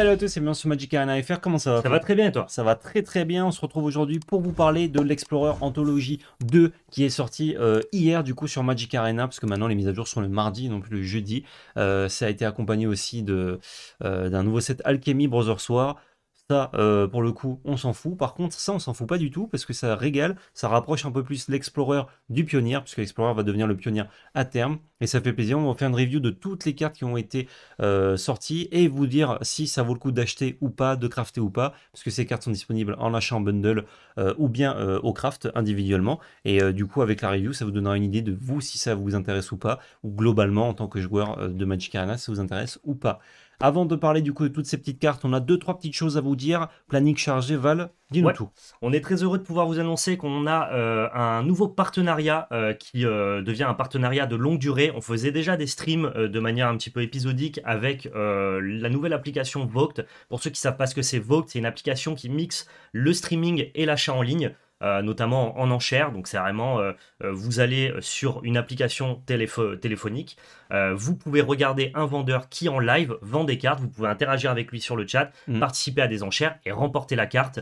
salut à tous c'est sur Magic Arena FR, comment ça va Ça va très bien et toi Ça va très très bien, on se retrouve aujourd'hui pour vous parler de l'Explorer Anthologie 2 qui est sorti euh, hier du coup sur Magic Arena parce que maintenant les mises à jour sont le mardi donc le jeudi. Euh, ça a été accompagné aussi euh, d'un nouveau set Alchemy Brothers soir. Euh, pour le coup, on s'en fout. Par contre, ça, on s'en fout pas du tout parce que ça régale, ça rapproche un peu plus l'Explorer du Pionnier, puisque l'Explorer va devenir le Pionnier à terme. Et ça fait plaisir. On va faire une review de toutes les cartes qui ont été euh, sorties et vous dire si ça vaut le coup d'acheter ou pas, de crafter ou pas, parce que ces cartes sont disponibles en achat bundle euh, ou bien au craft individuellement. Et du coup, avec la review, ça vous donnera une idée de vous si ça vous intéresse ou pas, ou globalement en tant que joueur de Magic Arena, ça vous intéresse ou pas. Avant de parler du coup de toutes ces petites cartes, on a deux trois petites choses à vous dire. Planning chargé, Val, dis-nous tout. On est très heureux de pouvoir vous annoncer qu'on a euh, un nouveau partenariat euh, qui euh, devient un partenariat de longue durée. On faisait déjà des streams de manière un petit peu épisodique avec la nouvelle application Vogt. Pour ceux qui savent pas ce que c'est Vogt, c'est une application qui mixe le streaming et l'achat en ligne. Euh, notamment en enchères. Donc c'est vraiment, euh, euh, vous allez sur une application téléphonique, vous pouvez regarder un vendeur qui en live vend des cartes, vous pouvez interagir avec lui sur le chat, mm. participer à des enchères et remporter la carte.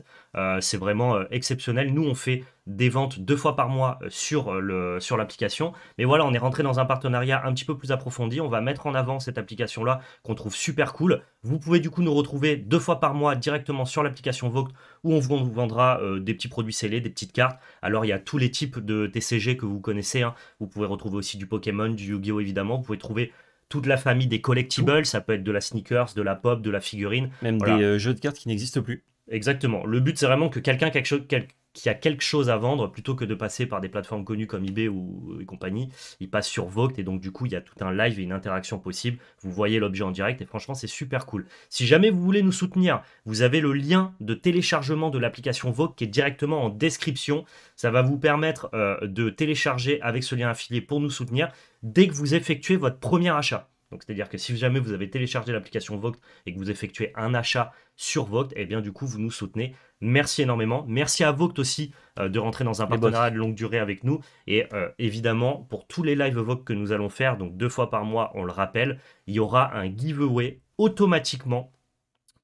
c'est vraiment exceptionnel. Nous, on fait des ventes deux fois par mois euh, sur euh, le sur l'application. Mais voilà, on est rentré dans un partenariat un petit peu plus approfondi. On va mettre en avant cette application là qu'on trouve super cool. Vous pouvez du coup nous retrouver deux fois par mois directement sur l'application Vogt où on vous vendra euh, des petits produits scellés, des petites cartes. Alors il y a tous les types de TCG que vous connaissez. Hein. Vous pouvez retrouver aussi du Pokémon, du Yu-Gi-Oh évidemment. Vous pouvez trouver toute la famille des collectibles. Ça peut être de la sneakers, de la pop, de la figurine. Même des jeux de cartes qui n'existent plus. Exactement. Le but, c'est vraiment que quelqu'un quelque, quelque, qui a quelque chose à vendre plutôt que de passer par des plateformes connues comme eBay ou compagnie. Il passe sur Vogt et donc du coup il y a tout un live et une interaction possible. Vous voyez l'objet en direct et franchement c'est super cool. Si jamais vous voulez nous soutenir, vous avez le lien de téléchargement de l'application Vogt qui est directement en description. Ça va vous permettre euh, de télécharger avec ce lien affilié pour nous soutenir dès que vous effectuez votre premier achat. Donc c'est-à-dire que si jamais vous avez téléchargé l'application Voct et que vous effectuez un achat sur Voct, et eh bien du coup vous nous soutenez. Merci énormément. Merci à Vogt aussi euh, de rentrer dans un partenariat de longue durée avec nous. Et euh, évidemment, pour tous les lives Voct que nous allons faire, donc deux fois par mois, on le rappelle, il y aura un giveaway automatiquement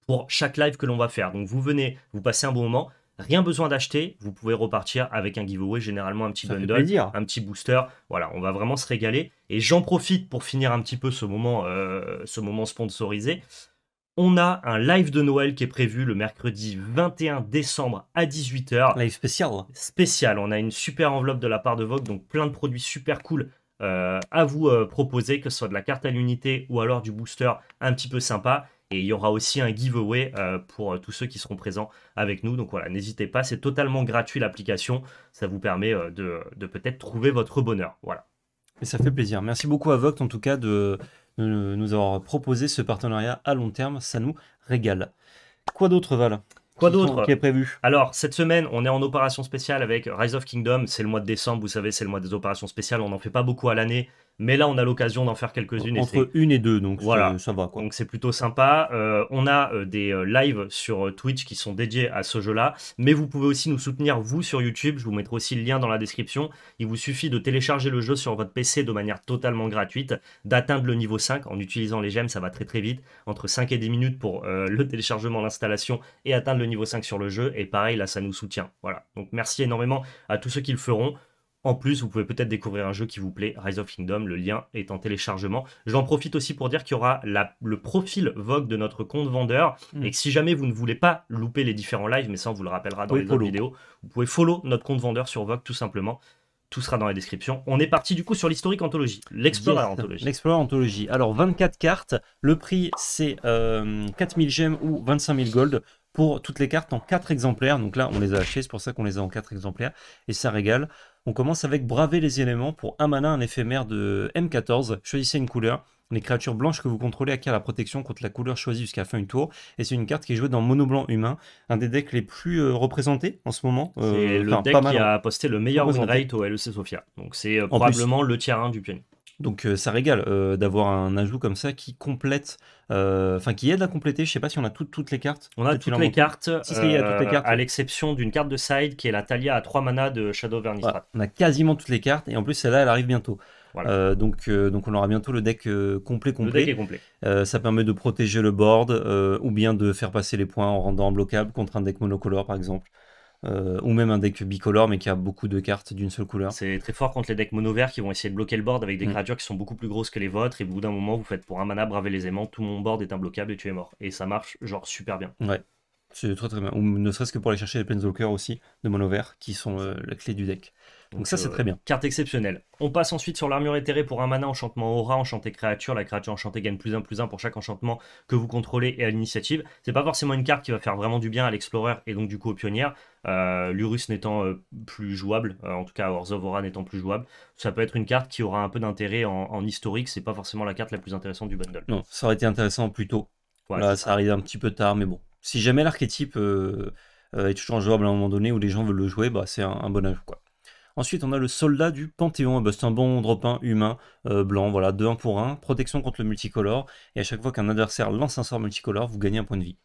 pour chaque live que l'on va faire. Donc vous venez, vous passez un bon moment, Rien besoin d'acheter, vous pouvez repartir avec un giveaway, généralement un petit bundle, un petit booster. Voilà, on va vraiment se régaler. Et j'en profite pour finir un petit peu ce moment, euh, ce moment sponsorisé. On a un live de Noël qui est prévu le mercredi 21 décembre à 18h. Live spécial. Spécial. On a une super enveloppe de la part de Vogue, donc plein de produits super cool euh, à vous euh, proposer, que ce soit de la carte à l'unité ou alors du booster un petit peu sympa. Et il y aura aussi un giveaway euh, pour euh, tous ceux qui seront présents avec nous. Donc voilà, n'hésitez pas, c'est totalement gratuit l'application. Ça vous permet euh, de, peut-être trouver votre bonheur. Voilà. Et ça fait plaisir. Merci beaucoup à Vogt en tout cas de, nous avoir proposé ce partenariat à long terme. Ça nous régale. Quoi d'autre, Val Quoi d'autre qui est prévu Alors, cette semaine, on est en opération spéciale avec Rise of Kingdom. C'est le mois de décembre, vous savez, c'est le mois des opérations spéciales. On n'en fait pas beaucoup à l'année, mais là, on a l'occasion d'en faire quelques-unes. Entre une et deux, donc voilà. ça va. Donc c'est plutôt sympa. Euh, on a euh, des euh, lives sur Twitch qui sont dédiés à ce jeu-là. Mais vous pouvez aussi nous soutenir, vous, sur YouTube. Je vous mettrai aussi le lien dans la description. Il vous suffit de télécharger le jeu sur votre PC de manière totalement gratuite, d'atteindre le niveau 5 en utilisant les gemmes. Ça va très très vite. Entre 5 et 10 minutes pour le téléchargement, l'installation et atteindre le niveau 5 sur le jeu. Et pareil, là, ça nous soutient. Voilà. Donc merci énormément à tous ceux qui le feront. En plus, vous pouvez peut-être découvrir un jeu qui vous plaît, Rise of Kingdom, le lien est en téléchargement. J'en profite aussi pour dire qu'il y aura le profil Vogue de notre compte vendeur hmm. et que si jamais vous ne voulez pas louper les différents lives, mais ça on vous le rappellera dans les autres vidéos, vous pouvez follow notre compte vendeur sur Vogue tout simplement. Tout sera dans la description. On est parti du coup sur l'historique anthologie, l'Explorer anthologie. L'Explorer anthologie. Alors 24 cartes, le prix c'est 4000 euh, gemmes ou 25 000 gold pour toutes les cartes en 4 exemplaires. Donc là, on les a achetées, c'est pour ça qu'on les a en 4 exemplaires. Et ça régale. On commence avec braver les éléments pour un mana, un éphémère de M14. Choisissez une couleur. Les créatures blanches que vous contrôlez acquièrent la protection contre la couleur choisie jusqu'à la fin du tour. Et c'est une carte qui est jouée dans mono blanc humain, un des decks les plus euh, représentés en ce moment. c'est euh, le deck qui a hein. posté le meilleur win rate au LEC Sofia. Donc c'est euh, probablement le tiers 1 du pionnier. Donc euh, ça régale euh, d'avoir un ajout comme ça qui complète, euh, enfin qui aide à compléter. Je sais pas si on a toutes les cartes. On a toutes les cartes, À l'exception d'une carte de side qui est la Talia à 3 mana de Shadow of on a quasiment toutes les cartes et en plus celle-là elle arrive bientôt. donc, donc on aura bientôt le deck complet complet. complet. ça permet de protéger le board ou bien de faire passer les points en rendant bloquable contre un deck monocolore par exemple. Euh, ou même un deck bicolore mais qui a beaucoup de cartes d'une seule couleur. C'est très fort contre les decks mono verts qui vont essayer de bloquer le board avec des mm. créatures qui sont beaucoup plus grosses que les vôtres et au bout d'un moment vous faites pour un mana braver les aimants, tout mon board est imbloquable et tu es mort. Et ça marche genre super bien. Ouais. C'est très très bien. Ou ne serait-ce que pour aller chercher les Planeswalkers aussi, de mono vert, qui sont euh, la clé du deck. Donc, ça, c'est euh, très bien. Carte exceptionnelle. On passe ensuite sur l'armure éthérée pour un mana enchantement aura, enchanté créature. La créature enchantée gagne plus 1 plus 1 pour chaque enchantement que vous contrôlez et à l'initiative. C'est pas forcément une carte qui va faire vraiment du bien à l'explorer et donc du coup aux pionnières. Euh, Lurus n'étant plus jouable, en tout cas hors of Aura n'étant plus jouable, ça peut être une carte qui aura un peu d'intérêt en, en, historique. C'est pas forcément la carte la plus intéressante du bundle. Non, ça aurait été intéressant plus tôt. ça arrive un petit peu tard, mais bon si jamais l'archétype euh, euh, est toujours jouable à un moment donné où les gens veulent le jouer, bah, c'est un, bon âge. Ensuite, on a le soldat du Panthéon. Eh ben, c'est un bon drop 1 humain euh, blanc, voilà, 2 1 pour 1, protection contre le multicolore. Et à chaque fois qu'un adversaire lance un sort multicolore, vous gagnez un point de vie.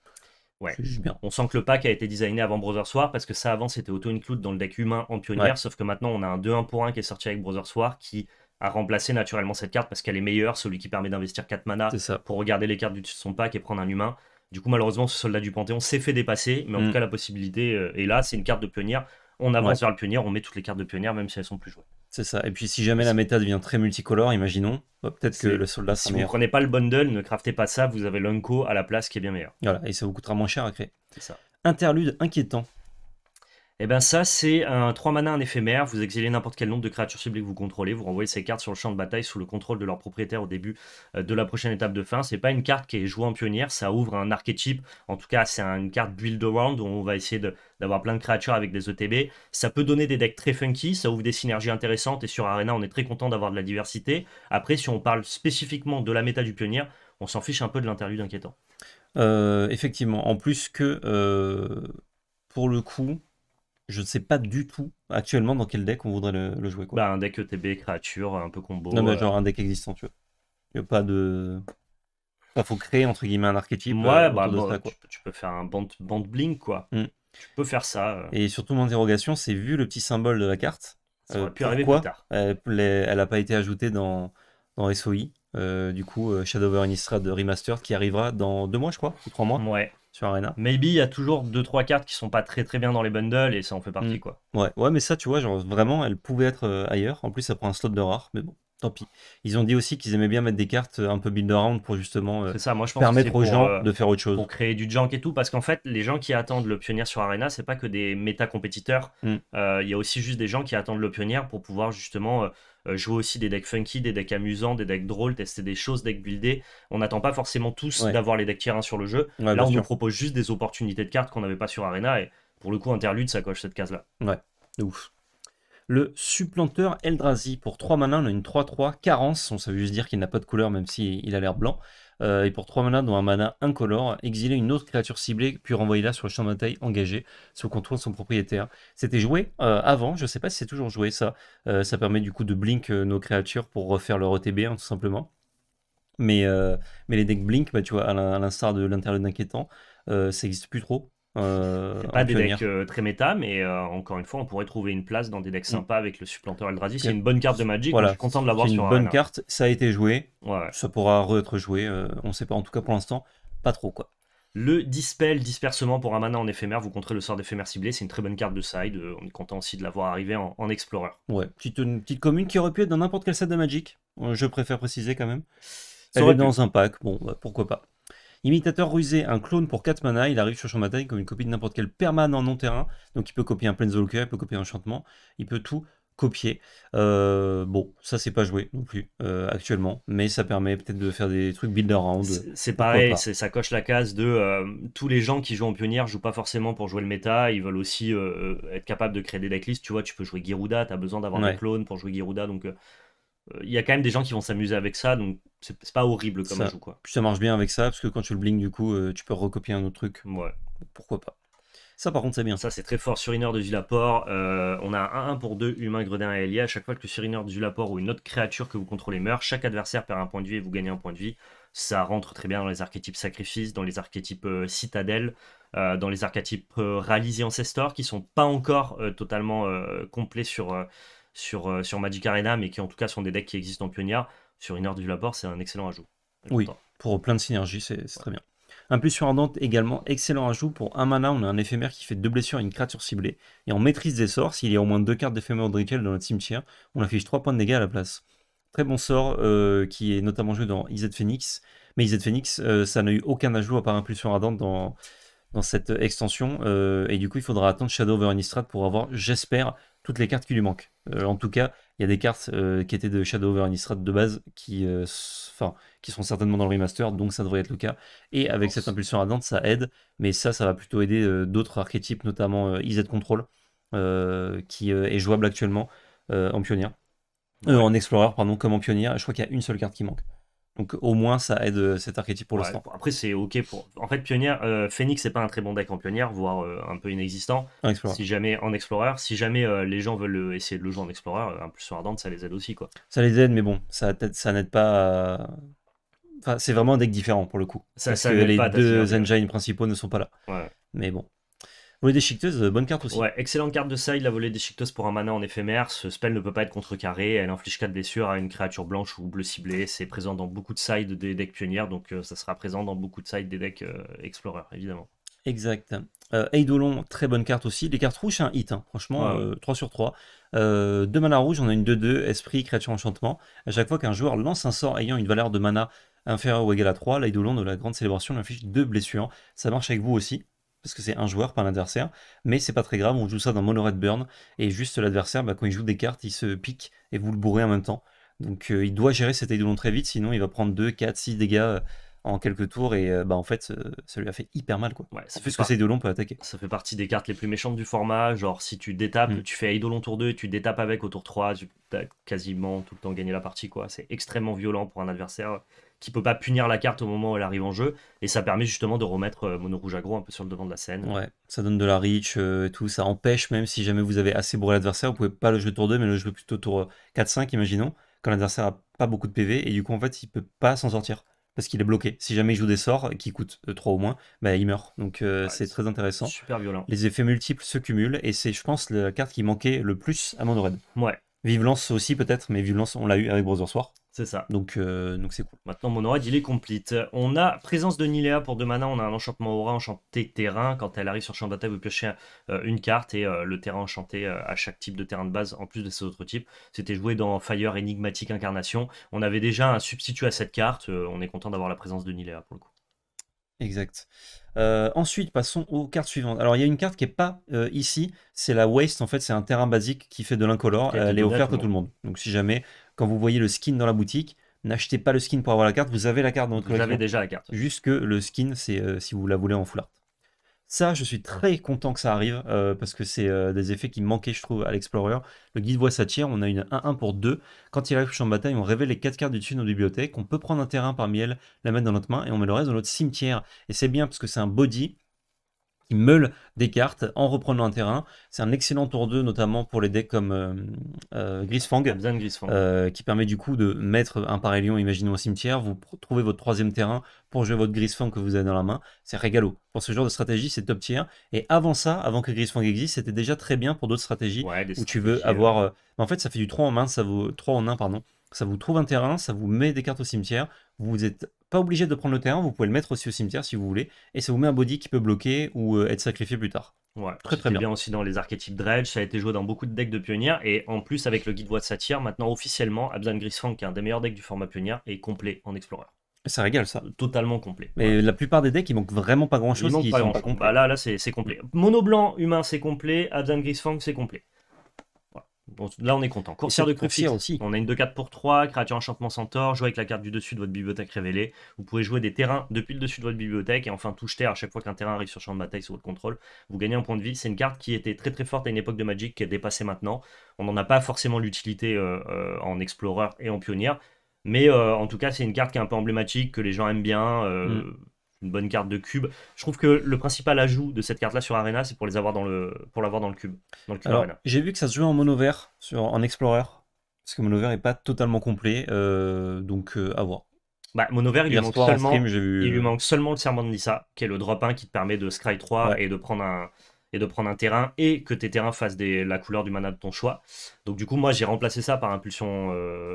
Ouais. On sent que le pack a été designé avant Brother soir parce que ça avant c'était auto include dans le deck humain en pionnière, sauf que maintenant on a un 2-1 pour 1 qui est sorti avec Brother soir qui a remplacé naturellement cette carte parce qu'elle est meilleure, celui qui permet d'investir 4 mana pour regarder les cartes de son pack et prendre un humain. Du coup, malheureusement, ce soldat du Panthéon s'est fait dépasser, mais en mm. tout cas, la possibilité euh, est là. C'est une carte de pionnière. On avance vers le pionnier, on met toutes les cartes de pionnière, même si elles sont plus jouées. C'est ça. Et puis, si jamais la méta devient très multicolore, imaginons, peut-être que le soldat. Si vous ne prenez pas le bundle, ne craftez pas ça, vous avez l'unco à la place qui est bien meilleur. Voilà, et ça vous coûtera moins cher à créer. C'est ça. Interlude inquiétant. Et eh bien ça, c'est un 3 mana, un éphémère. Vous exilez n'importe quel nombre de créatures ciblées que vous contrôlez. Vous renvoyez ces cartes sur le champ de bataille sous le contrôle de leur propriétaire au début euh, de la prochaine étape de fin. C'est pas une carte qui est jouée en pionnière. Ça ouvre un archétype. En tout cas, c'est une carte build around où on va essayer d'avoir plein de créatures avec des ETB. Ça peut donner des decks très funky. Ça ouvre des synergies intéressantes. Et sur Arena, on est très content d'avoir de la diversité. Après, si on parle spécifiquement de la méta du pionnier, on s'en fiche un peu de l'interlude inquiétant. Euh, effectivement. En plus que, euh, pour le coup je ne sais pas du tout actuellement dans quel deck on voudrait le, jouer. Quoi. Bah, un deck ETB, créature, un peu combo. Non, mais euh. genre un deck existant, tu vois. Il n'y a pas de. Il faut créer entre guillemets un archétype. Ouais, euh, bah, tu, peux faire un band, bling, quoi. Mm. Tu peux faire ça. Euh. Et surtout, mon interrogation, c'est vu le petit symbole de la carte. Ça pu arriver plus tard. Elle n'a pas été ajoutée dans, dans SOI. du coup, Shadow over Innistrad Remastered qui arrivera dans deux mois, je crois, ou trois mois. Ouais sur Arena. Maybe il y a toujours deux trois cartes qui sont pas très très bien dans les bundles et ça en fait partie mm. quoi. Ouais, ouais, mais ça tu vois, genre vraiment elle pouvait être euh, ailleurs. En plus ça prend un slot de rare, mais bon, tant pis. Ils ont dit aussi qu'ils aimaient bien mettre des cartes euh, un peu build around pour justement euh, ça, moi, je permettre aux gens de faire autre chose. Pour créer du junk et tout, parce qu'en fait les gens qui attendent le pionnier sur Arena, c'est pas que des méta compétiteurs. Mm. Il y a aussi juste des gens qui attendent le pionnier pour pouvoir justement euh, jouer aussi des decks funky, des decks amusants, des decks drôles, tester des choses, decks buildés. On n'attend pas forcément tous d'avoir les decks tier sur le jeu. Là, on nous propose juste des opportunités de cartes qu'on n'avait pas sur Arena. Et pour le coup, Interlude, ça coche cette case-là. Ouais, ouf le supplanteur Eldrazi. Pour 3 manas, on a une 3-3 carence. On veut juste dire qu'il n'a pas de couleur, même s'il a l'air blanc. Euh, et pour 3 manas, dont un mana incolore, exiler une autre créature ciblée, puis renvoyer là sur le champ de bataille engagé, sous contrôle de son propriétaire. C'était joué euh, avant, je ne sais pas si c'est toujours joué ça. Euh, ça permet du coup de blink nos créatures pour refaire leur ETB, hein, tout simplement. Mais, mais les decks blink, bah, tu vois, à l'instar de l'interlude inquiétant, ça n'existe plus trop. Euh, pas des decks euh, très méta, mais euh, encore une fois, on pourrait trouver une place dans des decks mm. sympas avec le supplanteur Eldrazi. C'est une bonne carte de Magic, je suis content de l'avoir sur une bonne carte, ça a été joué, ça pourra être joué, on ne sait pas, en tout cas pour l'instant, pas trop quoi. Le Dispel, dispersement pour un mana en éphémère, vous contrez le sort d'éphémère ciblé, c'est une très bonne carte de side, on est content aussi de l'avoir arrivé en, en, Explorer. Ouais, petite, une petite commune qui aurait pu être dans n'importe quel set de Magic, je préfère préciser quand même. Ça Elle est dans un pack, bon, bah, pourquoi pas. Imitateur rusé, un clone pour 4 mana, il arrive sur son bataille comme une copie de n'importe quel permanent non-terrain. Donc il peut copier un Planeswalker, il peut copier un enchantement, il peut tout copier. Euh, bon, ça c'est pas joué non plus euh, actuellement, mais ça permet peut-être de faire des trucs build around. C'est pareil, ça coche la case de euh, tous les gens qui jouent en pionnière jouent pas forcément pour jouer le méta, ils veulent aussi être capables de créer des decklists. Tu vois, tu peux jouer Giruda, tu as besoin d'avoir un clone pour jouer Giruda, donc euh, il y a quand même des gens qui vont s'amuser avec ça, donc c'est pas horrible comme jeu. Quoi. Puis ça marche bien avec ça, parce que quand tu le bling, du coup, euh, tu peux recopier un autre truc. Ouais. Pourquoi pas ça, par contre, c'est bien. Ça, c'est très fort. Suriner de Zulaport, euh, on a un 1 pour 2 humains, gredins et alliés. À chaque fois que le Surineur de Zulaport ou une autre créature que vous contrôlez meurt, chaque adversaire perd un point de vie et vous gagnez un point de vie. Ça rentre très bien dans les archétypes sacrifice, dans les archétypes citadelle, citadelles, dans les archétypes rallies et ancestors qui sont pas encore totalement complets sur euh, sur, Magic Arena, mais qui en tout cas sont des decks qui existent en pionnière, sur une heure du Laport, c'est un excellent ajout. Oui, pour plein de synergies, c'est très bien. Un sur Ardente également, excellent ajout. Pour un mana, on a un éphémère qui fait deux blessures à une créature ciblée. Et en maîtrise des sorts, s'il y a au moins deux cartes d'éphémère Drickle dans notre cimetière, on affiche 3 points de dégâts à la place. Très bon sort euh, qui est notamment joué dans IZ Phoenix. Mais IZ Phoenix, euh, ça n'a eu aucun ajout à part Impulsion Ardente dans, cette extension. et du coup, il faudra attendre Shadow over Innistrad pour avoir, j'espère, toutes les cartes qui lui manquent. Euh, en tout cas, il y a des cartes euh, qui étaient de Shadow over Innistrad de base qui, euh, qui sont certainement dans le remaster, donc ça devrait être le cas. Et avec cette impulsion ardente, ça aide, mais ça, ça va plutôt aider d'autres archétypes, notamment EZ Control, qui est jouable actuellement en pionnier. en explorer, pardon, comme en pionnier. Je crois qu'il y a une seule carte qui manque. Donc au moins ça aide euh, cet archétype pour le l'instant. Après c'est ok pour. En fait pionnière, euh, Phoenix c'est pas un très bon deck en pionnière, voire euh, un peu inexistant. si jamais en explorer, si jamais les gens veulent essayer de le jouer en explorer, un plus sur ardente ça les aide aussi quoi. Ça les aide mais bon ça n'aide pas. Enfin c'est vraiment un deck différent pour le coup. parce que les deux engines principaux ne sont pas là. Ouais. Mais bon. Volée déchiqueteuse, bonne carte aussi. Ouais, excellente carte de side, la volée déchiqueteuse pour un mana en éphémère. Ce spell ne peut pas être contrecarré. Elle inflige 4 blessures à une créature blanche ou bleue ciblée. C'est présent dans beaucoup de sides des decks pionnières, donc euh, ça sera présent dans beaucoup de sides des decks euh, explorer, évidemment. Exact. Euh, Eidolon, très bonne carte aussi. Les cartes rouges, un hit, hein. franchement, 3 sur 3. deux mana rouges, on a une 2-2, esprit, créature, enchantement. À chaque fois qu'un joueur lance un sort ayant une valeur de mana inférieure ou égale à 3, l'Eidolon de la grande célébration inflige 2 blessures. Ça marche avec vous aussi parce que c'est un joueur, par l'adversaire. Mais c'est pas très grave, on joue ça dans Mono Burn. Et juste l'adversaire, bah, quand il joue des cartes, il se pique et vous le bourrez en même temps. Donc euh, il doit gérer cet eidolon très vite, sinon il va prendre 2, 4, 6 dégâts euh, en quelques tours et euh, bah, en fait ça lui a fait hyper mal quoi. Ouais, ça que c'est Eidolon peut attaquer. Ça fait partie des cartes les plus méchantes du format, genre si tu détapes, mm. tu fais Eidolon tour 2 et tu détapes avec au tour 3, tu as quasiment tout le temps gagné la partie quoi. C'est extrêmement violent pour un adversaire qui peut pas punir la carte au moment où elle arrive en jeu. Et ça permet justement de remettre euh, Mono Rouge Agro un peu sur le devant de la scène. Ouais, ça donne de la reach euh, et tout. Ça empêche, même si jamais vous avez assez bourré l'adversaire, vous pouvez pas le jouer tour 2, mais le jouer plutôt tour 4-5, euh, imaginons, quand l'adversaire a pas beaucoup de PV. Et du coup, en fait, il peut pas s'en sortir parce qu'il est bloqué. Si jamais il joue des sorts qui coûtent 3 au moins, bah, il meurt. Donc c'est très intéressant. Super violent. Les effets multiples se cumulent et c'est, je pense, la carte qui manquait le plus à Mono Red. Ouais. Vive aussi peut-être, mais violence on l'a eu avec Brother Soir. C'est ça. Donc euh, donc c'est cool. Maintenant, mon aura il est complete. On a présence de Nilea pour deux mana. On a un enchantement aura enchanté terrain. Quand elle arrive sur champ de bataille, vous piochez euh, une carte et euh, le terrain enchanté à chaque type de terrain de base, en plus de ses autres types. C'était joué dans Fire Enigmatique Incarnation. On avait déjà un substitut à cette carte. on est content d'avoir la présence de Nilea pour le coup. Exact. ensuite, passons aux cartes suivantes. Alors, il y a une carte qui n'est pas ici, c'est la Waste. En fait, c'est un terrain basique qui fait de l'incolore. Elle est offerte à tout le monde. Donc, si jamais quand vous voyez le skin dans la boutique, n'achetez pas le skin pour avoir la carte, vous avez la carte dans votre vous avez déjà la carte. Juste que le skin, c'est euh, si vous la voulez en full art. Ça, je suis très content que ça arrive euh, parce que c'est euh, des effets qui manquaient, je trouve, à l'Explorer. Le guide voit sa tire. on a une 1-1 pour 2. Quand il arrive au champ de bataille, on révèle les quatre cartes du dessus de nos bibliothèques. On peut prendre un terrain parmi elles, la mettre dans notre main et on met le reste dans notre cimetière. Et c'est bien parce que c'est un body qui meule des cartes en reprenant un terrain. C'est un excellent tour 2, notamment pour les decks comme euh, euh Grisfang, euh, qui permet du coup de mettre un pareil imaginons, au cimetière. Vous trouvez votre troisième terrain pour jouer votre Grisfang que vous avez dans la main. C'est régalo. Pour ce genre de stratégie, c'est top tier. Et avant ça, avant que Grisfang existe, c'était déjà très bien pour d'autres stratégies où tu veux avoir. Euh, en fait, ça fait du 3 en main, ça vaut 3 en 1, pardon ça vous trouve un terrain, ça vous met des cartes au cimetière, vous n'êtes pas obligé de prendre le terrain, vous pouvez le mettre aussi au cimetière si vous voulez, et ça vous met un body qui peut bloquer ou euh, être sacrifié plus tard. très très bien. aussi dans les archétypes Dredge, ça a été joué dans beaucoup de decks de pionniers, et en plus avec le guide Voix de Satire, maintenant officiellement, Abzan Grisfang, qui est un des meilleurs decks du format pionnier est complet en explorer. Ça régale ça. Totalement complet. Mais la plupart des decks, il manque vraiment pas grand chose. Il pas grand chose. Bah là, là c'est complet. Mono blanc humain, c'est complet. Abzan Grisfang, c'est complet là, on est content. Coursière de aussi. On a une 2-4 pour 3, créature enchantement centaure, jouez avec la carte du dessus de votre bibliothèque révélée. Vous pouvez jouer des terrains depuis le dessus de votre bibliothèque et enfin touche terre à chaque fois qu'un terrain arrive sur champ de bataille sous votre contrôle. Vous gagnez un point de vie. C'est une carte qui était très très forte à une époque de Magic qui est dépassée maintenant. On n'en a pas forcément l'utilité euh, euh, en explorer et en pionnière. Mais euh, en tout cas, c'est une carte qui est un peu emblématique, que les gens aiment bien. Mm une bonne carte de cube. Je trouve que le principal ajout de cette carte-là sur Arena, c'est pour les avoir dans le pour l'avoir dans le cube. Dans le cube Alors, j'ai vu que ça se jouait en mono vert sur en Explorer parce que mono vert est pas totalement complet, euh, donc euh, à voir. Bah, mono vert, il, lui manque seulement, il lui euh, manque seulement le serment de Nissa, qui est le drop 1 qui te permet de scry 3 et de prendre un et de prendre un terrain et que tes terrains fassent des, la couleur du mana de ton choix. Donc du coup, moi, j'ai remplacé ça par impulsion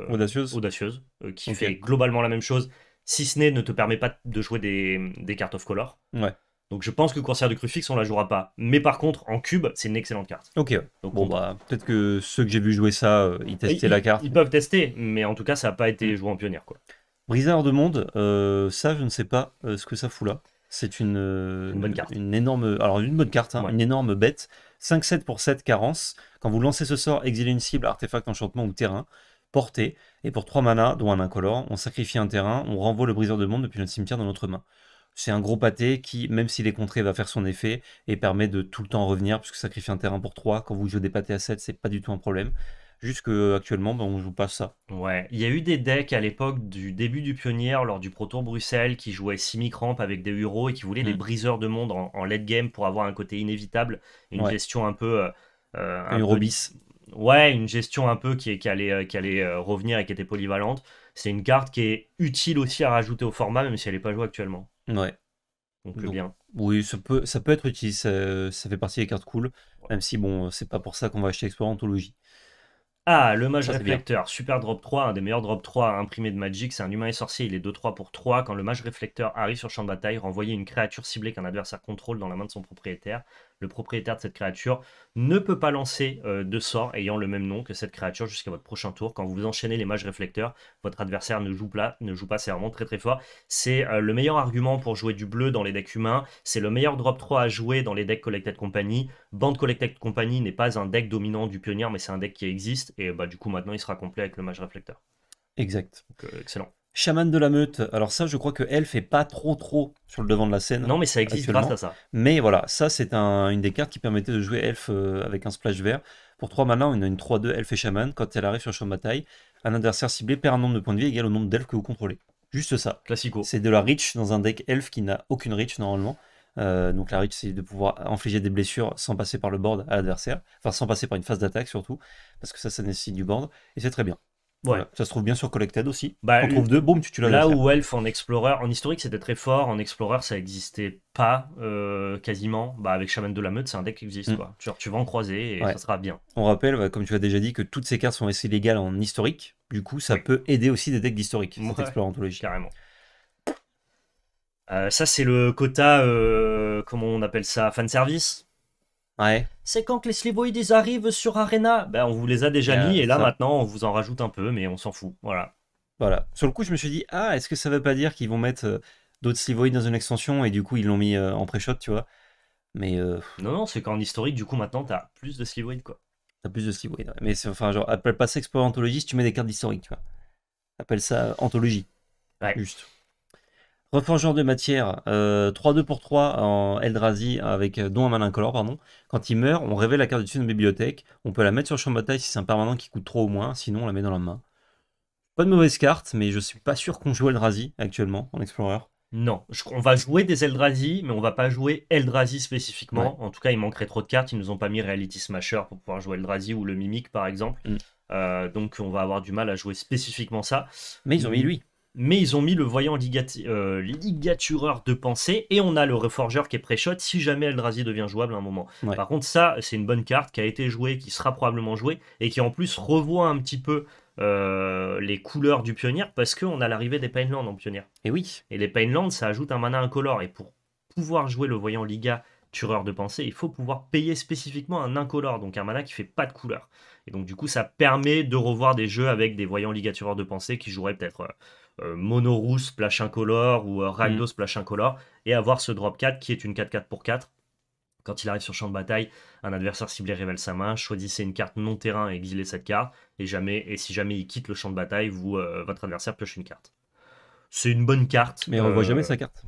audacieuse, audacieuse qui fait globalement la même chose, si ce n'est ne te permet pas de jouer des, cartes of color. Ouais. Donc je pense que Corsaire du Crucifix, on la jouera pas. Mais par contre, en cube, c'est une excellente carte. Ok. Donc, bon, bah, peut-être que ceux que j'ai vu jouer ça, euh, ils testaient la carte. Ils peuvent tester, mais en tout cas, ça n'a pas été joué en pionnière. Quoi. de de monde, euh, ça, je ne sais pas euh, ce que ça fout là. C'est une, bonne carte. Une énorme, alors une bonne carte, hein, une énorme bête. 5-7 pour 7 carence. Quand vous lancez ce sort, exilez une cible, artefact, enchantement ou terrain. Portée. Et pour 3 manas, dont un incolore, on sacrifie un terrain, on renvoie le briseur de monde depuis notre cimetière dans notre main. C'est un gros pâté qui, même s'il est contré, va faire son effet et permet de tout le temps revenir, puisque sacrifier un terrain pour 3, quand vous jouez des pâtés à 7, c'est pas du tout un problème. Jusque euh, actuellement, on ben, on joue pas ça. Ouais, il y a eu des decks à l'époque du début du Pionnier, lors du Pro Tour Bruxelles, qui jouaient Simicramp avec des euros et qui voulaient des hmm. briseurs de monde en, late game pour avoir un côté inévitable, une gestion un peu. Euh, euh, un, ouais, une gestion un peu qui, allait, euh, euh, revenir et qui était polyvalente. C'est une carte qui est utile aussi à rajouter au format, même si elle n'est pas jouée actuellement. Ouais. Donc, le bien. Oui, ça peut, être utile, ça, fait partie des cartes cool, même si bon, c'est pas pour ça qu'on va acheter Explorantologie. Ah, le mage réflecteur, super drop 3, un des meilleurs drop 3 imprimés de Magic, c'est un humain et sorcier, il est 2-3 pour 3. Quand le mage réflecteur arrive sur champ de bataille, renvoyer une créature ciblée qu'un adversaire contrôle dans la main de son propriétaire le propriétaire de cette créature ne peut pas lancer euh, de sort ayant le même nom que cette créature jusqu'à votre prochain tour. Quand vous enchaînez les mages réflecteurs, votre adversaire ne joue, pas, ne joue pas, c'est vraiment très très fort. C'est euh, le meilleur argument pour jouer du bleu dans les decks humains, c'est le meilleur drop 3 à jouer dans les decks Collected Company. Band Collected Company n'est pas un deck dominant du pionnier, mais c'est un deck qui existe, et bah, du coup maintenant il sera complet avec le mage réflecteur. Exact. Euh, excellent. Chaman de la Meute, alors ça, je crois que Elf est pas trop trop sur le devant de la scène. Non, mais ça existe grâce à ça. Mais voilà, ça, c'est une des cartes qui permettait de jouer Elf euh, avec un splash vert. Pour 3 malins, on a une 3-2 Elf et Chaman. Quand elle arrive sur le champ de bataille, un adversaire ciblé perd un nombre de points de vie égal au nombre d'elfes que vous contrôlez. Juste ça. Classico. C'est de la reach dans un deck elf qui n'a aucune reach normalement. Euh, donc la reach, c'est de pouvoir infliger des blessures sans passer par le board à l'adversaire, enfin sans passer par une phase d'attaque surtout, parce que ça, ça nécessite du board, et c'est très bien. Ouais. Ça se trouve bien sur Collected aussi. Bah, on trouve deux, boum, tu, tu l'as. Là où Elf en Explorer, en historique c'était très fort, en Explorer ça n'existait pas euh, quasiment. Bah, avec Shaman de la Meute, c'est un deck qui existe. Mm. Quoi. Tu, tu vas en croiser et ça sera bien. On rappelle, bah, comme tu as déjà dit, que toutes ces cartes sont assez légales en historique. Du coup, ça peut aider aussi des decks d'historique, Explorer Carrément. Euh, ça, c'est le quota, euh, comment on appelle ça, fan service. Ouais. C'est quand que les Slivoïdes arrivent sur Arena. Ben, on vous les a déjà mis euh, et là maintenant on vous en rajoute un peu, mais on s'en fout. Voilà. Voilà. Sur le coup, je me suis dit, ah, est-ce que ça veut pas dire qu'ils vont mettre euh, d'autres Slivoïdes dans une extension et du coup ils l'ont mis euh, en pré-shot, tu vois Mais. Non, non, c'est qu'en historique, du coup maintenant t'as plus de Slivoïdes quoi. T'as plus de Slivoïdes. Mais enfin, genre, appelle pas ça explorantologie anthologie si tu mets des cartes historiques tu vois. Appelle ça anthologie. Juste. Reforgeur de matière, 3-2 euh, pour 3 en Eldrazi, avec euh, dont un malin color, pardon. Quand il meurt, on révèle la carte du dessus de bibliothèque. On peut la mettre sur le champ de bataille si c'est un permanent qui coûte trop ou moins, sinon on la met dans la main. Pas de mauvaise carte, mais je suis pas sûr qu'on joue Eldrazi actuellement en Explorer. Non, on va jouer des Eldrazi, mais on va pas jouer Eldrazi spécifiquement. En tout cas, il manquerait trop de cartes, ils nous ont pas mis Reality Smasher pour pouvoir jouer Eldrazi ou le Mimic par exemple. Mm. Euh, donc on va avoir du mal à jouer spécifiquement ça. Mais ils ont mis lui mais ils ont mis le voyant euh, ligatureur de pensée et on a le reforgeur qui est pré-shot si jamais Eldrazi devient jouable à un moment. Par contre, ça, c'est une bonne carte qui a été jouée, qui sera probablement jouée et qui en plus revoit un petit peu euh, les couleurs du pionnier parce qu'on a l'arrivée des Painlands en pionnier. Et oui. Et les Painlands, ça ajoute un mana incolore et pour pouvoir jouer le voyant Liga tueur de pensée, il faut pouvoir payer spécifiquement un incolore, donc un mana qui fait pas de couleur. Et donc du coup, ça permet de revoir des jeux avec des voyants ligatureurs de pensée qui joueraient peut-être euh, euh Monorous splash incolore ou euh, mm. plage incolore, et avoir ce drop 4 qui est une 4-4 pour 4. Quand il arrive sur champ de bataille, un adversaire ciblé révèle sa main, choisissez une carte non terrain et exilez cette carte, et, jamais, et si jamais il quitte le champ de bataille, vous, euh, votre adversaire pioche une carte. C'est une bonne carte. Mais on ne voit euh, jamais sa carte.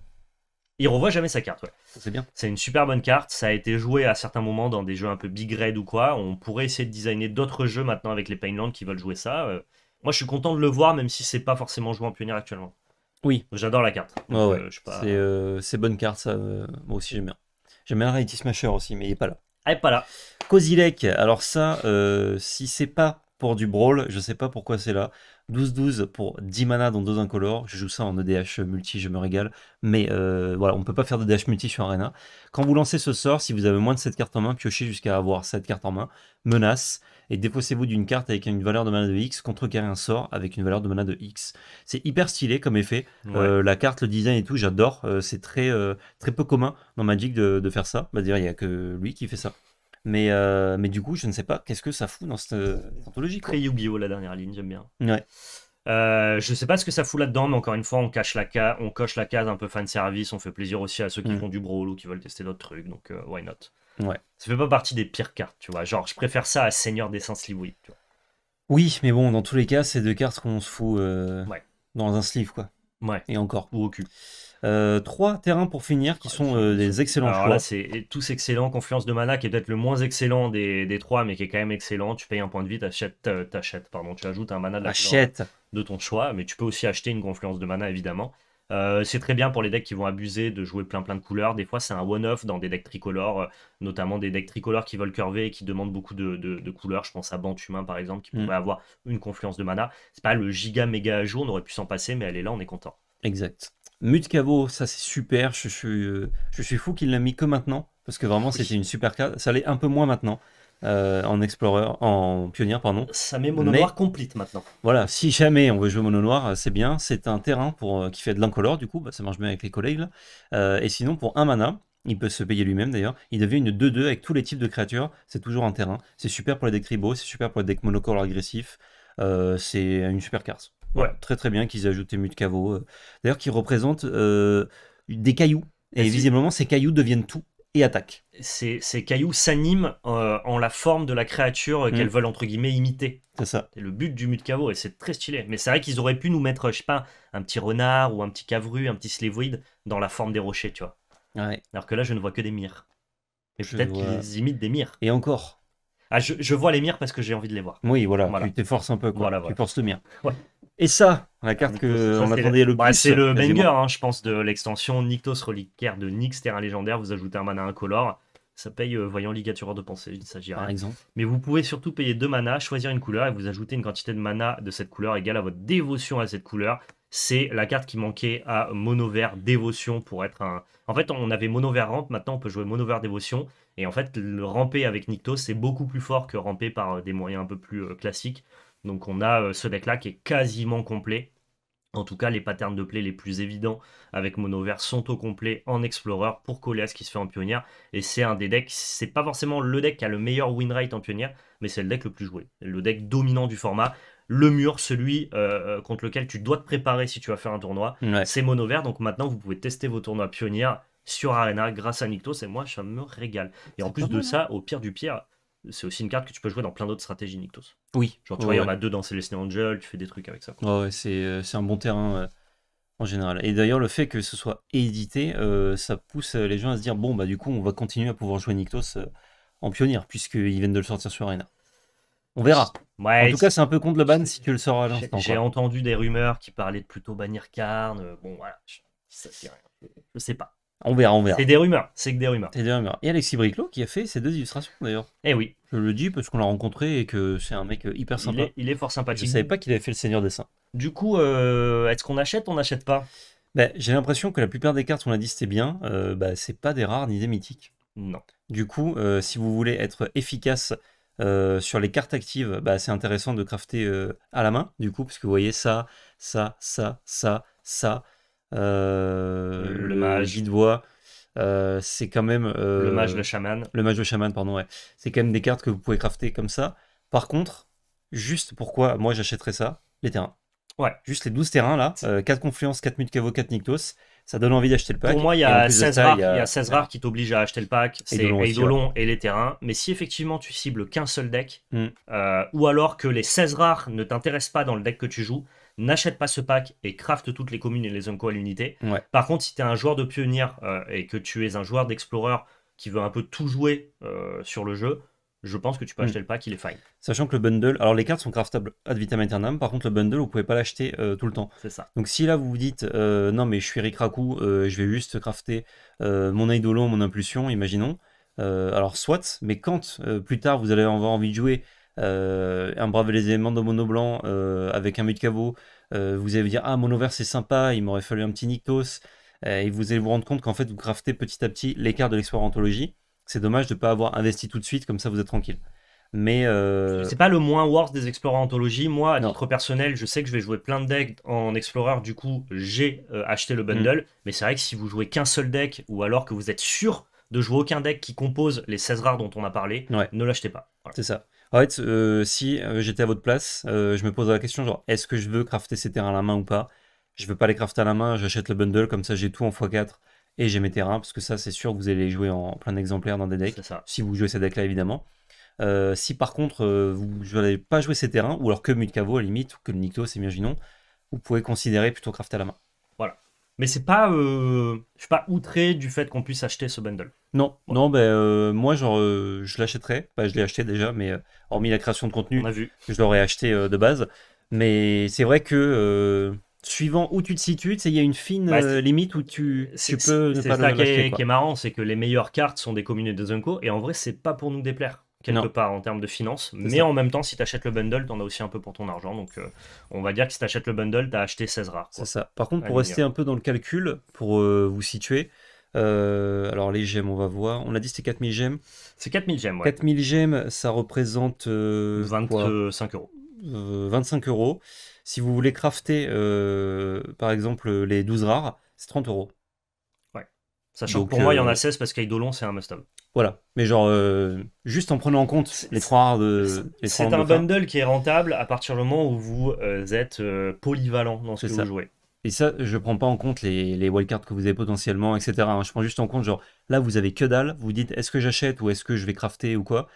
Il revoit jamais sa carte. Ouais. C'est bien. C'est une super bonne carte. Ça a été joué à certains moments dans des jeux un peu big raid ou quoi. On pourrait essayer de designer d'autres jeux maintenant avec les Painland qui veulent jouer ça. Euh. moi, je suis content de le voir, même si c'est pas forcément joué en pionnier actuellement. Oui. J'adore la carte. Euh, c'est une euh, bonne carte, ça. Moi aussi, j'aime bien. J'aime bien Reality Smasher aussi, mais il est pas là. Ah, il est pas là. Kozilek, alors ça, si c'est pas pour du brawl, je sais pas pourquoi c'est là. 12-12 pour 10 mana dans 2 incolores. Je joue ça en EDH multi, je me régale. Mais euh, voilà, on ne peut pas faire e d'EDH multi sur Arena. Quand vous lancez ce sort, si vous avez moins de 7 cartes en main, piochez jusqu'à avoir 7 cartes en main. Menace. Et déposez vous d'une carte avec une valeur de mana de X contre un sort avec une valeur de mana de X. C'est hyper stylé comme effet. Euh, la carte, le design et tout, j'adore. Euh, c'est très, très peu commun dans Magic de, faire ça. Bah, dire, il n'y a que lui qui fait ça. Mais, euh, mais du coup, je ne sais pas qu'est-ce que ça fout dans cette, euh, anthologie. Très Yu-Gi-Oh! la dernière ligne, j'aime bien. Ouais. Euh, je sais pas ce que ça fout là-dedans, mais encore une fois, on, cache la case, on coche la case un peu fan service, on fait plaisir aussi à ceux qui mm. font du brawl ou qui veulent tester d'autres trucs, donc euh, why not Ouais. Ça fait pas partie des pires cartes, tu vois. Genre, je préfère ça à Seigneur des Saints Slivoui, tu Oui, mais bon, dans tous les cas, c'est deux cartes qu'on se fout dans un sleeve, quoi. Ouais. Et encore. Ou au cul. Euh, trois terrains pour finir qui ah, sont euh, des excellents Alors là, c'est tous excellents. Confluence de Mana qui est peut-être le moins excellent des, trois, mais qui est quand même excellent. Tu payes un point de vie, t'achètes, euh, achètes, pardon, tu ajoutes un mana de, ton choix, mais tu peux aussi acheter une Confluence de Mana évidemment. c'est très bien pour les decks qui vont abuser de jouer plein plein de couleurs. Des fois, c'est un one-off dans des decks tricolores, notamment des decks tricolores qui veulent curver et qui demandent beaucoup de, couleurs. Je pense à Bant Humain par exemple, qui mm. pourrait avoir une confluence de mana. C'est pas le giga méga à jour, on aurait pu s'en passer, mais elle est là, on est content. Exact. Mutkavo, ça c'est super. Je, euh, je, suis fou qu'il l'a mis que maintenant. Parce que vraiment, c'était une super carte. Ça l'est un peu moins maintenant. Euh, en Explorer, en Pionnier, pardon. Ça met Mono Noir complete maintenant. Voilà, si jamais on veut jouer Mono Noir, c'est bien. C'est un terrain pour, euh, qui fait de l'incolore, du coup, bah, ça marche bien avec les collègues. et sinon, pour un mana, il peut se payer lui-même d'ailleurs, il devient une 2-2 avec tous les types de créatures, c'est toujours un terrain. C'est super pour les decks c'est super pour les decks monocolores agressifs, c'est une super carte ouais. Très très bien qu'ils aient ajouté Mutkavo euh. D'ailleurs, qui représente euh, des cailloux. Et visiblement, ces cailloux deviennent tout et attaquent. Ces, ces cailloux s'animent euh, en la forme de la créature qu'elles mm. veulent entre guillemets imiter. C'est ça. C'est le but du Mutkavo et c'est très stylé. Mais c'est vrai qu'ils auraient pu nous mettre, je sais pas, un petit renard ou un petit cavru, un petit slévoïde dans la forme des rochers, tu vois. Alors que là, je ne vois que des mires. Et peut-être qu'ils imitent des mires. Et encore. Ah, je, je vois les mires parce que j'ai envie de les voir. Oui, voilà. Tu t'efforces un peu. Quoi. Tu forces le mire. Ouais. Et ça, la carte que on attendait le, bah, c'est le banger, hein, je pense, de l'extension Nyctos Reliquaire de Nyx, Terrain Légendaire. Vous ajoutez un mana incolore. Ça paye, euh, voyant Ligatureur de Pensée, il s'agira. Par exemple. Mais vous pouvez surtout payer deux manas, choisir une couleur et vous ajoutez une quantité de mana de cette couleur égale à votre dévotion à cette couleur. C'est la carte qui manquait à mono-vert Dévotion pour être un. En fait, on avait mono-vert ramp. maintenant on peut jouer mono-vert Dévotion. Et en fait, le ramper avec Nyctos, c'est beaucoup plus fort que ramper par euh, des moyens un peu plus euh, classiques. Donc on a euh, ce deck-là qui est quasiment complet. En tout cas, les patterns de play les plus évidents avec vert sont au complet en Explorer pour coller à ce qui se fait en pionnière. Et c'est un des decks, c'est pas forcément le deck qui a le meilleur win rate en pionnière, mais c'est le deck le plus joué. Le deck dominant du format. Le mur, celui euh, euh, contre lequel tu dois te préparer si tu vas faire un tournoi, c'est mono vert. Donc maintenant, vous pouvez tester vos tournois pionnière sur Arena grâce à Nictos. Et moi, je me régale. Et en plus de ça, hein. au pire du pire, c'est aussi une carte que tu peux jouer dans plein d'autres stratégies Nictos. Oui. Genre, tu vois, il y en a deux dans Celestial Angel, tu fais des trucs avec ça. ouais, euh, c'est, un bon terrain euh, en général. Et d'ailleurs, le fait que ce soit édité, euh, ça pousse les gens à se dire bon, bah, du coup, on va continuer à pouvoir jouer Nictos en pionnier, puisqu'ils viennent de le sortir sur Arena. On verra. en tout cas, c'est un peu contre le ban si tu le sors à l'instant. J'ai entendu des rumeurs qui parlaient de plutôt bannir Karn. Bon, voilà. Je, rien. je sais pas. On verra, on verra. C'est des rumeurs, c'est que des rumeurs. C'est des rumeurs. Et Alexis Briclot qui a fait ces deux illustrations d'ailleurs. Eh oui. Je le dis parce qu'on l'a rencontré et que c'est un mec hyper sympa. Il est, fort sympathique. Je ne savais pas qu'il avait fait le Seigneur des Saints. Du coup, euh, est-ce qu'on achète ou on n'achète pas ben, J'ai l'impression que la plupart des cartes, on a dit, c'était bien. Euh, ben, c'est pas des rares ni des mythiques. Non. Du coup, euh, si vous voulez être efficace euh, sur les cartes actives, bah, c'est intéressant de crafter à la main, du coup, parce que vous voyez ça, ça, ça, ça, ça, euh, le mage. de bois. Euh, c'est quand même. Euh, le mage le chaman. Le mage de chaman, pardon, ouais. C'est quand même des cartes que vous pouvez crafter comme ça. Par contre, juste pourquoi moi j'achèterais ça Les terrains. Ouais. Juste les 12 terrains là, 4 confluences, 4 cavo 4 Nictos. Ça donne envie d'acheter le pack. Pour moi, il y a 16 rares qui t'obligent à acheter le pack. C'est Eidolon et les terrains. Mais si effectivement tu cibles qu'un seul deck, mm. ou alors que les 16 rares ne t'intéressent pas dans le deck que tu joues, n'achète pas ce pack et craft toutes les communes et les quoi à l'unité. Par contre, si tu es un joueur de pionnier euh, et que tu es un joueur d'explorer qui veut un peu tout jouer euh, sur le jeu, je pense que tu peux mm. acheter le pack, il est fine. Sachant que le bundle, alors les cartes sont craftables ad vitam aeternam, par contre le bundle, vous pouvez pas l'acheter euh, tout le temps. C'est ça. Donc si là vous vous dites, non mais je suis Rikraku, je vais juste crafter mon Eidolon, mon Impulsion, imaginons, alors soit, mais quand plus tard vous allez avoir envie de jouer euh, un brave les éléments de mono blanc euh, avec un but caveau. Euh, vous allez vous dire, ah, mono vert c'est sympa, il m'aurait fallu un petit Niktos. et vous allez vous rendre compte qu'en fait, vous craftez petit à petit l'écart de l'exploit anthologie. C'est dommage de ne pas avoir investi tout de suite, comme ça vous êtes tranquille. Mais c'est pas le moins worst des explorers anthologie. Moi, à titre personnel, je sais que je vais jouer plein de decks en explorer. Du coup, j'ai acheté le bundle. Mm. Mais c'est vrai que si vous jouez qu'un seul deck ou alors que vous êtes sûr de jouer aucun deck qui compose les 16 rares dont on a parlé, ne l'achetez pas. C'est ça. En ah fait, euh, si euh, j'étais à votre place, euh, je me poserais la question genre, est-ce que je veux crafter ces terrains à la main ou pas Je veux pas les crafter à la main, j'achète le bundle, comme ça j'ai tout en x4 et j'ai mes terrains, parce que ça, c'est sûr, que vous allez les jouer en plein exemplaire dans des decks, si vous jouez ces decks-là, évidemment. si par contre, vous n'allez pas jouer ces terrains, ou alors que Mutkavo à la limite, ou que le bien non, vous pouvez considérer plutôt crafter à la main mais c'est pas, euh, suis pas outré du fait qu'on puisse acheter ce bundle. Non, non, ben euh, moi genre euh, je l'achèterais. je l'ai acheté déjà, mais hormis la création de contenu, je l'aurais acheté de base. Mais c'est vrai que suivant où tu te situes, il y a une fine bah, limite où tu, tu peux ne pas C'est ça qui est, marrant, c'est que les meilleures cartes sont des communes de Zunko, et en vrai c'est pas pour nous déplaire quelque part en termes de finances. Mais en même temps, si tu achètes le bundle, tu en as aussi un peu pour ton argent. Donc euh, on va dire que si tu achètes le bundle, tu as acheté 16 rares. C'est ça. Par contre, pour rester un peu dans le calcul, pour euh, vous situer, euh, alors les gemmes, on va voir. On a dit c'était 4000 gemmes. C'est 4000 gemmes, ouais. 4000 gemmes, ça représente... 25 euros. 25 euros. Si vous voulez crafter, par exemple, les 12 rares, c'est 30 euros. Ouais. Sachant que pour moi, il y en a 16 parce qu'Aidolon, c'est un must-have. Voilà. Mais genre, euh, juste en prenant en compte les trois de. C'est un bundle qui est rentable à partir du moment où vous euh, êtes euh, polyvalent dans ce que vous jouez. Et ça, je ne prends pas en compte les, wildcards que vous avez potentiellement, etc. Hein. Je prends juste en compte, genre, là, vous avez que dalle, vous dites est-ce que j'achète ou est-ce que je vais crafter ou quoi.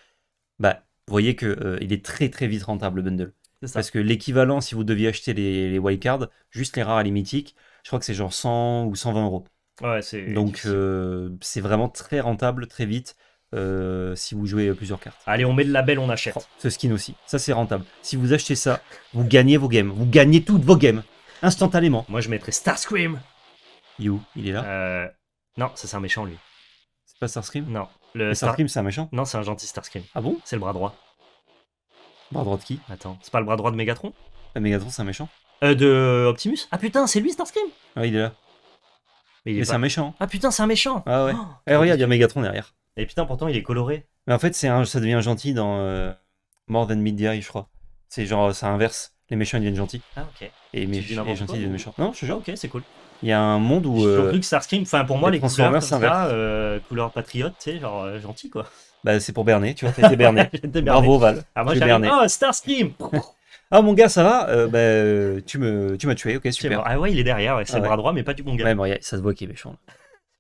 Bah, vous voyez qu'il est très très vite rentable, le bundle. Parce que l'équivalent, si vous deviez acheter les, les wildcards, juste les rares et les mythiques, je crois que c'est genre 100 ou 120 euros. Ouais, Donc euh, c'est vraiment très rentable, très vite. Euh, si vous jouez euh, plusieurs cartes. Allez, on met de la belle, on achète. ce skin aussi, ça c'est rentable. Si vous achetez ça, vous gagnez vos games. Vous gagnez toutes vos games. Instantanément. Moi je mettrais Starscream. You, il est là euh, Non, ça c'est un méchant lui. C'est pas Starscream Non. Le Starscream c'est un méchant Non, c'est un gentil Starscream. Ah bon C'est le bras droit. Bras droit de qui Attends, c'est pas le bras droit de Megatron ah, Megatron c'est un méchant euh, De Optimus Ah putain, c'est lui Starscream Ah, il est là. Mais, c'est un méchant. Ah putain, c'est un méchant. Ah ouais. Et oh. eh, regarde, il y a Megatron derrière. Et putain, pourtant, il est coloré. Mais en fait, c'est un... ça devient gentil dans euh, More Than Media, je crois. C'est genre, ça inverse. Les méchants ils deviennent gentils. Ah ok. Et les gentils ils deviennent méchants. Non, je te jure. Ok, c'est cool. Il y a un monde où. Euh, surtout que Starscream, enfin pour moi, les, les couleurs comme ça, euh, couleur patriote, tu sais, genre euh, gentil quoi. Bah, c'est pour Bernet, tu vois, t'es berner. Bernet. Bravo Val. Ah, moi j'ai Bernet. Oh, Starscream ah mon gars, ça va bah, tu me, tu m'as tué, ok super. Ah ouais, il est derrière, c'est ah le bras droit, mais pas du bon gars. Ouais, bon, ça se voit qu'il est méchant.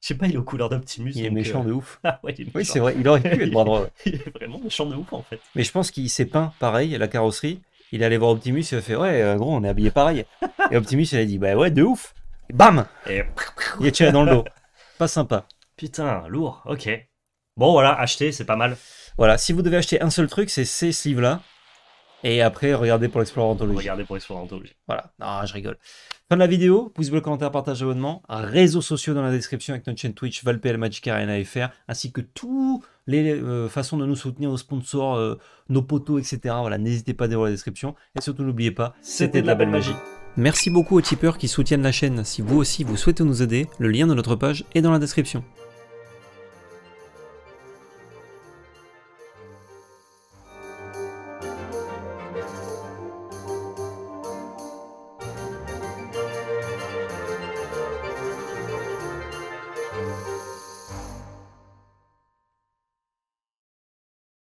Je sais pas, il est aux couleurs d'Optimus. Il est méchant euh, de ouf. Ah ouais, il est Oui, c'est vrai, il aurait pu être bras droit. il est vraiment méchant de ouf en fait. Mais je pense qu'il s'est peint pareil, la carrosserie. Il est allé voir Optimus, il a fait Ouais, gros, on est habillé pareil. Et Optimus, il a dit Bah ouais, de ouf. bam Et... Il est tiré dans le dos. Pas sympa. Putain, lourd, ok. Bon, voilà, acheter, c'est pas mal. Voilà, si vous devez acheter un seul truc, c'est ces sleeves-là. Et après, regardez pour l'Explorantologie. Regardez pour l'Explorantologie. Voilà. Non, je rigole. Fin de la vidéo. Pouce bleu, commentaire, partage, abonnement. Réseaux sociaux dans la description avec notre chaîne Twitch, ValPL, Magic Arena FR, ainsi que toutes les euh, façons de nous soutenir, nos sponsors, euh, nos poteaux, etc. Voilà, n'hésitez pas à voir la description. Et surtout, n'oubliez pas, c'était de la belle magie. Merci beaucoup aux tipeurs qui soutiennent la chaîne. Si vous aussi vous souhaitez nous aider, le lien de notre page est dans la description.